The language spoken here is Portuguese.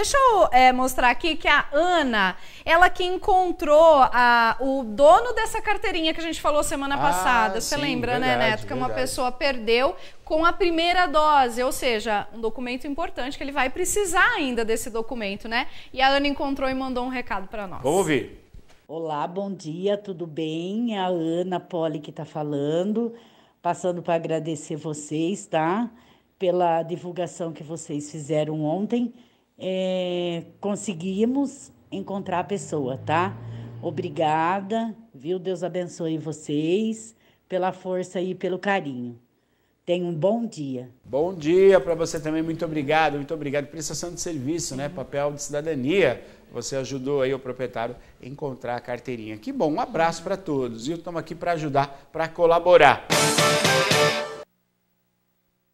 Deixa eu é, mostrar aqui que a Ana, ela que encontrou a, o dono dessa carteirinha que a gente falou semana ah, passada. Você sim, lembra, né, verdade, né, Neto? Que uma pessoa perdeu com a primeira dose, ou seja, um documento importante que ele vai precisar ainda desse documento, né? E a Ana encontrou e mandou um recado para nós. Vamos ouvir. Olá, bom dia, tudo bem? A Ana Poli que está falando, passando para agradecer vocês, tá? Pela divulgação que vocês fizeram ontem é, conseguimos encontrar a pessoa, tá? Obrigada, viu? Deus abençoe vocês pela força e pelo carinho. Tenha um bom dia. Bom dia para você também, muito obrigado, muito obrigado. Prestação de serviço, né? Papel de cidadania. Você ajudou aí o proprietário a encontrar a carteirinha. Que bom, um abraço para todos. E eu estamos aqui para ajudar, para colaborar. Música